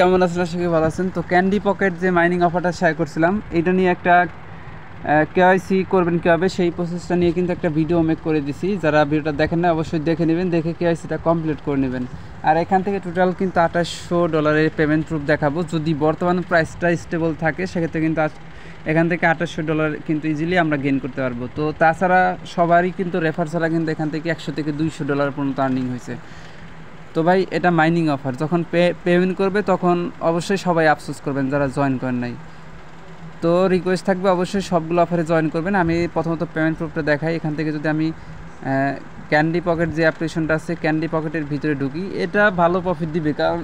কেমন আছেন আশা করি ভালো আছেন তো ক্যান্ডি পকেট যে মাইনিং অফারটা শেয়ার করছিলাম এটা নিয়ে একটা কেওয়াইসি করবেন কীভাবে সেই প্রসেসটা নিয়ে কিন্তু একটা ভিডিও মেক করে দিছি যারা ভিডিওটা দেখেন না অবশ্যই দেখে নেবেন দেখে কেওয়াইসিটা কমপ্লিট করে নেবেন আর এখান থেকে টোটাল কিন্তু আঠাশশো ডলারের পেমেন্ট প্রুফ দেখাবো যদি বর্তমান প্রাইসটা স্টেবল থাকে সেক্ষেত্রে কিন্তু এখান থেকে আঠাশশো ডলার কিন্তু ইজিলি আমরা গেন করতে পারবো তো তাছাড়া সবারই কিন্তু রেফার ছাড়া কিন্তু এখান থেকে একশো থেকে দুইশো ডলার পর্যন্ত আর্নিং হয়েছে তো ভাই এটা মাইনিং অফার যখন পে পেমেন্ট করবে তখন অবশ্যই সবাই আফসোস করবেন যারা জয়েন করেন নাই তো রিকোয়েস্ট থাকবে অবশ্যই সবগুলো অফারে জয়েন করবেন আমি প্রথমত পেমেন্ট প্রুফটা দেখাই এখান থেকে যদি আমি ক্যান্ডি পকেট যে অ্যাপ্লিকেশনটা আছে ক্যান্ডি পকেটের ভিতরে ঢুকি এটা ভালো প্রফিট দিবে কারণ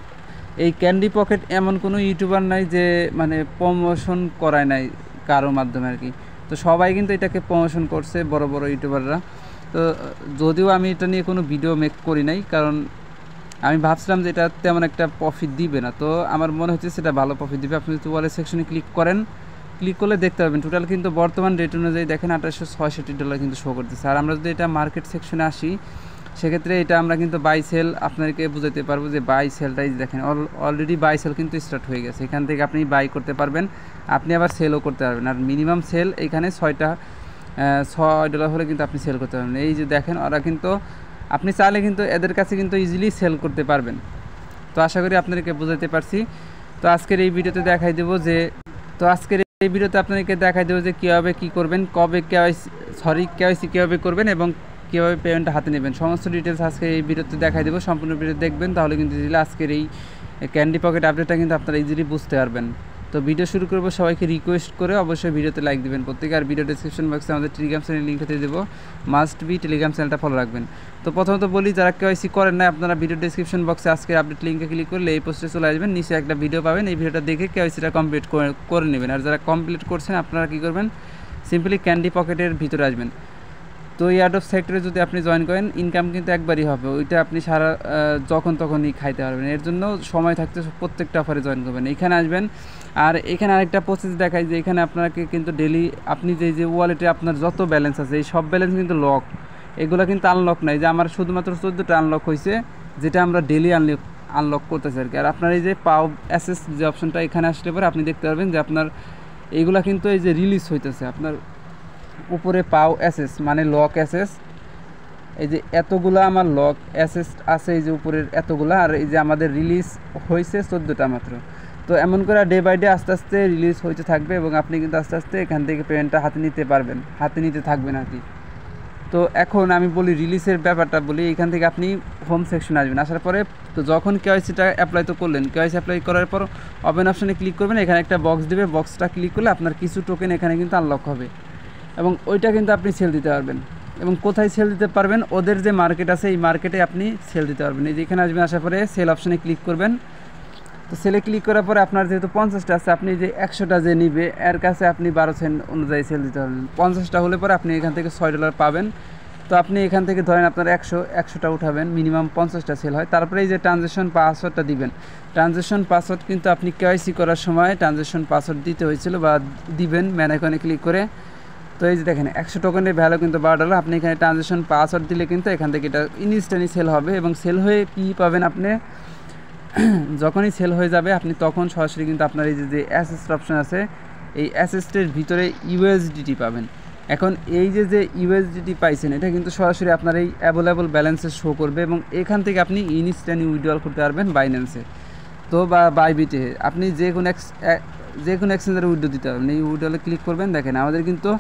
এই ক্যান্ডি পকেট এমন কোনো ইউটিউবার নাই যে মানে প্রমোশন করায় নাই কারো মাধ্যমে আর কি তো সবাই কিন্তু এটাকে প্রমোশন করছে বড় বড় ইউটিউবাররা তো যদিও আমি এটা নিয়ে কোনো ভিডিও মেক করি নাই কারণ আমি ভাবছিলাম যে এটা তেমন একটা প্রফিট দিবে না তো আমার মনে হচ্ছে সেটা ভালো প্রফিট দিবে আপনি যদি ওয়ালেট সেকশনে ক্লিক করেন ক্লিক করলে দেখতে পাবেন টোটাল কিন্তু বর্তমান রেট অনুযায়ী দেখেন আঠারোশো ছয়ষট্টি ডলার কিন্তু শো করতেছে আর আমরা যদি এটা মার্কেট সেকশনে আসি সেক্ষেত্রে এটা আমরা কিন্তু বাই সেল আপনাকে বুঝাতে পারবো যে বাই সেলটাই দেখেন অলরেডি বাই সেল কিন্তু স্টার্ট হয়ে গেছে এখান থেকে আপনি বাই করতে পারবেন আপনি আবার সেলও করতে পারবেন আর মিনিমাম সেল এখানে ছয়টা ছয় ডলার হলে কিন্তু আপনি সেল করতে পারবেন এই যে দেখেন ওরা কিন্তু আপনি চাইলে কিন্তু এদের কাছে কিন্তু ইজিলি সেল করতে পারবেন তো আশা করি আপনাদেরকে বোঝাতে পারছি তো আজকের এই ভিডিওতে দেখাই দেবো যে তো আজকের এই ভিডিওতে আপনাদেরকে দেখাই দেবো যে কীভাবে কী করবেন কবে কেওয়াইসি সরি কেওয়াইসি কীভাবে করবেন এবং কীভাবে পেমেন্ট হাতে নেবেন সমস্ত ডিটেলস আজকে এই ভিডিওতে দেখাই দেবো সম্পূর্ণ ভিডিও দেখবেন তাহলে কিন্তু আজকের এই ক্যান্ডি পকেট আপডেটটা কিন্তু আপনারা ইজিলি বুঝতে পারবেন তো ভিডিও শুরু করবো সবাইকে রিকোয়েস্ট করে অবশ্যই ভিডিওতে লাইক দেবেন প্রত্যেকে আর ভিডিও ডিসক্রিপশন বক্সে আমাদের টেলিগ্রাম চ্যানেল লিঙ্ক দিয়ে দেবো মাস্ট বি টেলিগ্রাম চ্যানেলটা ফলো রাখবেন তো প্রথমত বলি যারা কেওয়াইসি করেন না আপনারা ভিডিও ডিসক্রিপশন বক্সে আজকে আপডেট লিঙ্কে ক্লিক করলে এই পোস্টে চলে আসবেন নিচে একটা ভিডিও পাবেন এই ভিডিওটা দেখে কেওয়াইসিটা কমপ্লিট করে নেবেন আর যারা কমপ্লিট করছেন আপনারা কী করবেন সিম্পলি ক্যান্ডি পকেটের ভিতরে আসবেন তো এই অফ সেক্টরে যদি আপনি জয়েন করেন ইনকাম কিন্তু একবারই হবে ওইটা আপনি সারা যখন তখনই খাইতে পারবেন এর জন্য সময় থাকতে প্রত্যেকটা অফারে জয়েন করবেন এখানে আসবেন আর এখানে আরেকটা প্রসেস দেখায় যে এখানে আপনাকে কিন্তু ডেলি আপনি যে যে ওয়ালেটে আপনার যত ব্যালেন্স আছে এই সব ব্যালেন্স কিন্তু লক এগুলো কিন্তু আনলক নাই যে আমার শুধুমাত্র চোদ্দোটা আনলক হয়েছে যেটা আমরা ডেলি আনলক আনলক করতেছি আর কি আর আপনার এই যে পাও অ্যাসেস যে অপশনটা এখানে আসলে পরে আপনি দেখতে পারবেন যে আপনার এইগুলা কিন্তু এই যে রিলিজ হইতেছে আপনার উপরে পাও অ্যাসেস মানে লক অ্যাসেস এই যে এতগুলা আমার লক অ্যাসেস আছে এই যে উপরের এতগুলা আর এই যে আমাদের রিলিজ হয়েছে চোদ্দোটা মাত্র তো এমন করে ডে বাই ডে আস্তে আস্তে রিলিজ হইতে থাকবে এবং আপনি কিন্তু আস্তে আস্তে এখান থেকে পেমেন্টটা হাতে নিতে পারবেন হাতে নিতে থাকবেন আর কি তো এখন আমি বলি রিলিজের ব্যাপারটা বলি এখান থেকে আপনি হোম সেকশন আসবেন আসার পরে তো যখন কেওয়াইসিটা অ্যাপ্লাই তো করলেন কেওয়াইসি অ্যাপ্লাই করার পর ওপেন অপশানে ক্লিক করবেন এখানে একটা বক্স দেবে বক্সটা ক্লিক করলে আপনার কিছু টোকেন এখানে কিন্তু আনলক হবে এবং ওইটা কিন্তু আপনি সেল দিতে পারবেন এবং কোথায় সেল দিতে পারবেন ওদের যে মার্কেট আছে এই মার্কেটে আপনি সেল দিতে পারবেন এই এখানে আসবেন আসার পরে সেল অপশানে ক্লিক করবেন তো সেলে ক্লিক করার পরে আপনার যেহেতু পঞ্চাশটা আছে আপনি যে একশোটা যে নিবে এর কাছে আপনি বারো সেন্ট অনুযায়ী সেল দিতে পারবেন পঞ্চাশটা হলে পরে আপনি এখান থেকে ছয় ডলার পাবেন তো আপনি এখান থেকে ধরেন আপনার একশো একশোটা উঠাবেন মিনিমাম পঞ্চাশটা সেল হয় তারপরে এই যে ট্রানজেকশন পাসওয়ার্ডটা দিবেন ট্রানজেকশন পাসওয়ার্ড কিন্তু আপনি কেওয়াইসি করার সময় ট্রানজেকশন পাসওয়ার্ড দিতে হয়েছিল বা দিবেন ম্যানেকনে ক্লিক করে তো এই যে দেখেন একশো টোকেনের ভ্যালু কিন্তু বারো আপনি এখানে ট্রানজেকশন পাসওয়ার্ড দিলে কিন্তু এখান থেকে এটা ইনস্ট্যান্টলি সেল হবে এবং সেল হয়ে কী পাবেন আপনি যখনই সেল হয়ে যাবে আপনি তখন সরাসরি কিন্তু আপনার এই যে যে অ্যাসেস্ট অপশান আছে এই অ্যাসেস্টের ভিতরে ইউএসডিটি পাবেন এখন এই যে যে ইউএসডিটি পাইছেন এটা কিন্তু সরাসরি আপনার এই অ্যাভেলেবল ব্যালেন্সে শো করবে এবং এখান থেকে আপনি ইনস্ট্যান্টলি উইড্রল করতে পারবেন বাইন্যান্সে তো বা বাইবিটে আপনি যে কোনো এক যে কোনো এক্সচেঞ্জের উইডো দিতে পারবেন মানে এই উইডোলে ক্লিক করবেন দেখেন আমাদের কিন্তু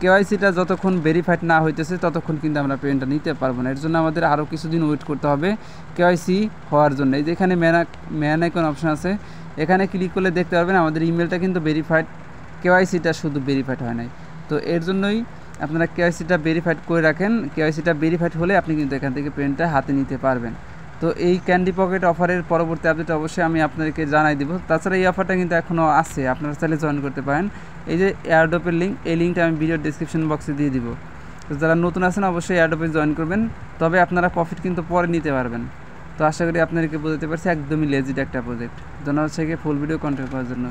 কেওয়াইসিটা যতক্ষণ ভেরিফাইড না হইতেছে ততক্ষণ কিন্তু আমরা পেমেন্টটা নিতে পারবো না এর জন্য আমাদের আরও কিছুদিন ওয়েট করতে হবে কেওয়াইসি হওয়ার জন্য এই যেখানে ম্যানা ম্যান আইকন অপশন আছে এখানে ক্লিক করলে দেখতে পারবেন আমাদের ইমেলটা কিন্তু ভেরিফাইড কেওয়াইসিটা শুধু ভেরিফাইড হয় নাই তো এর জন্যই আপনারা কেওয়াইসিটা ভেরিফাইড করে রাখেন কেওয়াইসিটা ভেরিফাইড হলে আপনি কিন্তু এখান থেকে পেমেন্টটা হাতে নিতে পারবেন তো এই ক্যান্ডি পকেট অফারের পরবর্তী আপডেট অবশ্যই আমি আপনাদেরকে জানাই দিব তাছাড়া এই অফারটা কিন্তু এখনও আছে আপনারা চাইলে জয়েন করতে পারেন এই যে এয়ারডপের লিঙ্ক এই লিঙ্কটা আমি ভিডিও ডিসক্রিপশন বক্সে দিয়ে দিব তো যারা নতুন আছেন অবশ্যই এয়ারডপে জয়েন করবেন তবে আপনারা প্রফিট কিন্তু পরে নিতে পারবেন তো আশা করি আপনাদেরকে বোঝাতে পারছি একদমই লেজিট একটা প্রজেক্ট ধন্যবাদ সেকে ফুল ভিডিও কন্ট্রোল করার জন্য